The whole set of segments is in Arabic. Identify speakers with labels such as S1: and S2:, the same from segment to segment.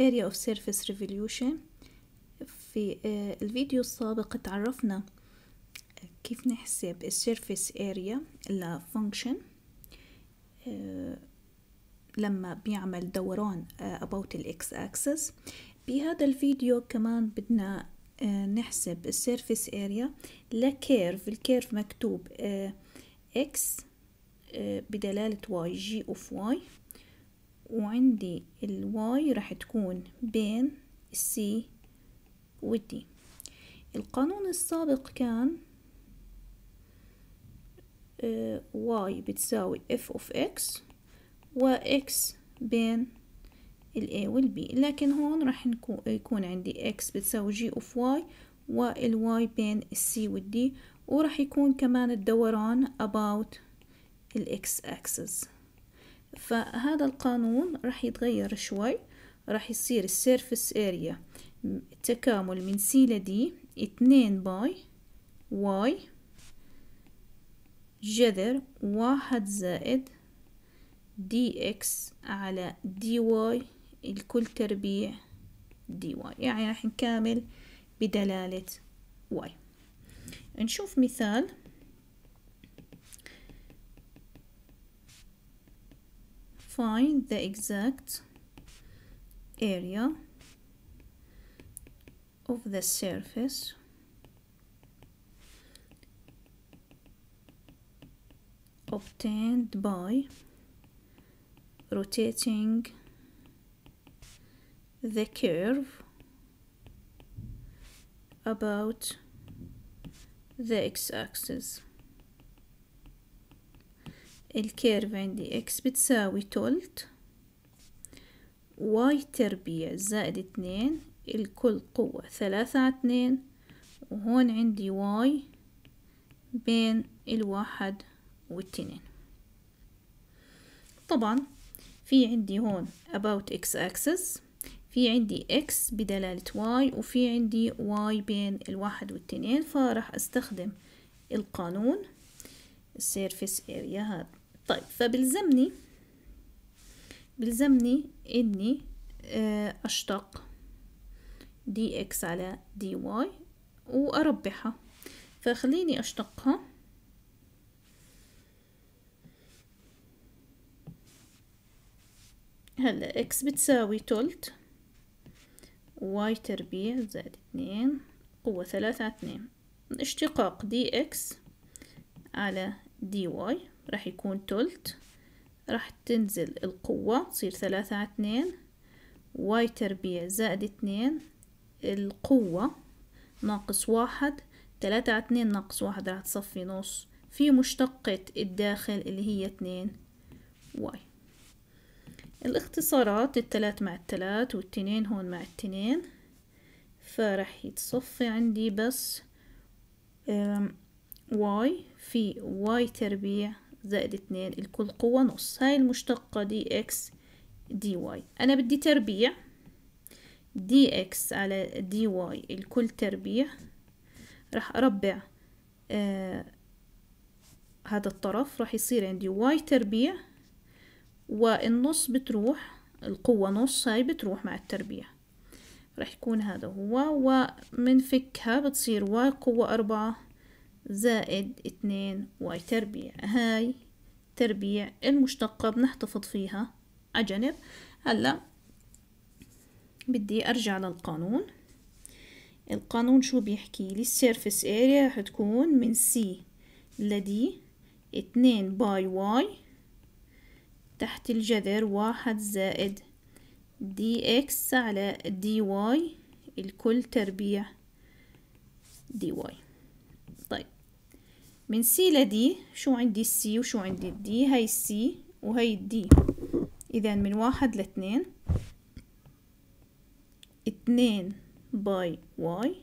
S1: Area of Surface Revolution في آه، الفيديو السابق تعرفنا آه، كيف نحسب السيرفيس اريا Function آه، لما بيعمل دوران about الاكس اكسس بهذا الفيديو كمان بدنا نحسب السيرفيس اريا curve الكيرف مكتوب اكس بدلالة واي جي اوف واي وعندي الواي راح تكون بين السي والدي القانون السابق كان آه، واي بتساوي اف اوف اكس واكس بين الاي والبي لكن هون راح يكون عندي اكس بتساوي جي اوف واي والواي بين السي والدي وراح يكون كمان الدوران about الاكس اكسس فهذا القانون راح يتغير شوي راح يصير السيرفس اريا تكامل من سي لدي اتنين باي واي جذر واحد زائد دي اكس على دي واي الكل تربيع دي واي يعني راح نكامل بدلالة واي نشوف مثال find the exact area of the surface obtained by rotating the curve about the x-axis. الكيرف عندي اكس بتساوي تولت واي تربيع زائد اتنين الكل قوة ثلاثة على اتنين وهون عندي واي بين الواحد والتنين طبعا في عندي هون about x axis في عندي x بدلالة y وفي عندي y بين الواحد والتنين فراح استخدم القانون surface اريا هذا طيب فبلزمني بلزمني اني آه، اشتق دي اكس على دي واي واربحها فخليني اشتقها هلا اكس بتساوي تلت واي تربيع زائد اتنين قوة ثلاثة على اتنين اشتقاق دي اكس على دي واي راح يكون تلت راح تنزل القوة تصير ثلاثة على اتنين واي تربيع زائد اتنين القوة ناقص واحد تلاتة على اتنين ناقص واحد راح تصفي نص في مشتقة الداخل اللي هي اتنين واي الاختصارات التلات مع التلات والتنين هون مع التنين فراح يتصفي عندي بس واي في واي تربيع زائد اتنين الكل قوة نص هاي المشتقة دي اكس دي واي انا بدي تربيع دي اكس على دي واي الكل تربيع راح اربع آه هذا الطرف راح يصير عندي واي تربيع والنص بتروح القوة نص هاي بتروح مع التربيع راح يكون هذا هو ومنفكها بتصير واي قوة أربعة زائد اتنين واي تربيع هاي تربيع المشتقة بنحتفظ فيها أجنب هلأ بدي أرجع للقانون القانون شو بيحكي لي السيرفس اريا رح تكون من سي لدي اتنين باي واي تحت الجذر واحد زائد دي اكس على دي واي الكل تربيع دي واي من سي لدي شو عندي السي وشو عندي الدي هاي السي وهي الدي إذا من واحد لاثنين اتنين باي واي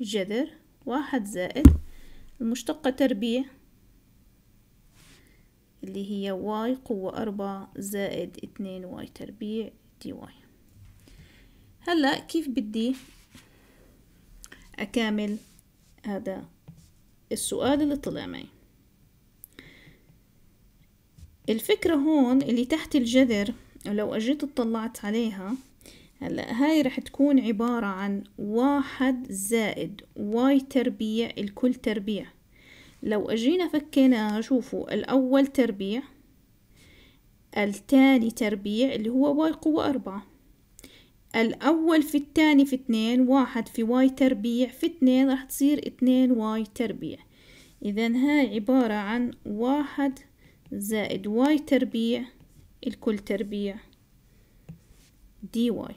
S1: جذر واحد زائد المشتقة تربيع اللي هي واي قوة أربعة زائد اتنين واي تربيع دي واي هلأ كيف بدي أكامل هذا السؤال اللي طلع معي الفكرة هون اللي تحت الجذر لو اجيت اطلعت عليها هلا هاي رح تكون عبارة عن واحد زائد واي تربيع الكل تربيع لو اجينا فكيناها شوفوا الاول تربيع التاني تربيع اللي هو واي قوة أربعة الأول في التاني في اتنين واحد في واي تربيع في اتنين راح تصير اتنين واي تربيع إذا هاي عبارة عن واحد زائد واي تربيع الكل تربيع دي واي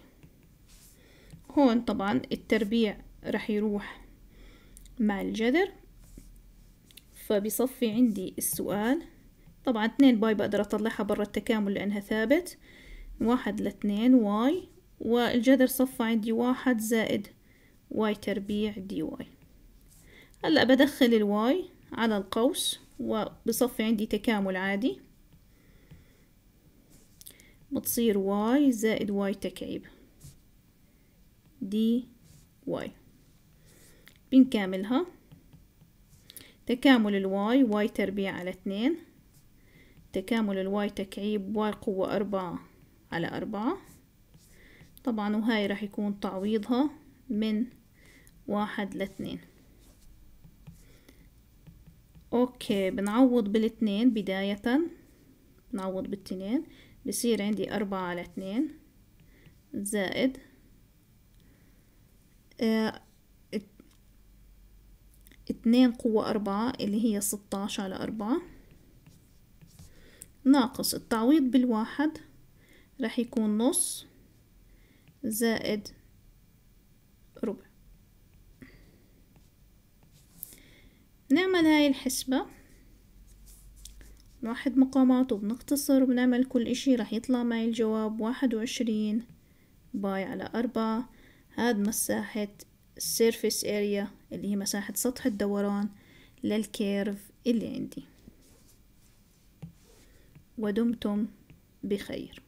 S1: هون طبعا التربيع راح يروح مع الجذر فبصفي عندي السؤال طبعا اتنين باي بقدر اطلعها برا التكامل لانها ثابت واحد لاتنين واي والجذر صفى عندي واحد زائد واي تربيع دي واي هلأ بدخل الواي على القوس وبصفي عندي تكامل عادي بتصير واي زائد واي تكعيب دي واي بنكاملها تكامل الواي واي تربيع على اتنين تكامل الواي تكعيب واي قوة أربعة على أربعة طبعا وهاي راح يكون تعويضها من واحد لاتنين اوكي بنعوض بالاتنين بداية بنعوض بالتنين بصير عندي أربعة على اتنين زائد اه اتنين قوة أربعة اللي هي ستاش على أربعة ناقص التعويض بالواحد راح يكون نص زائد ربع نعمل هاي الحسبة نوحد مقامات وبنختصر وبنعمل كل اشي رح يطلع معي الجواب واحد وعشرين باي على أربعة هاد مساحة السيرفيس اريا اللي هي مساحة سطح الدوران للكيرف اللي عندي ودمتم بخير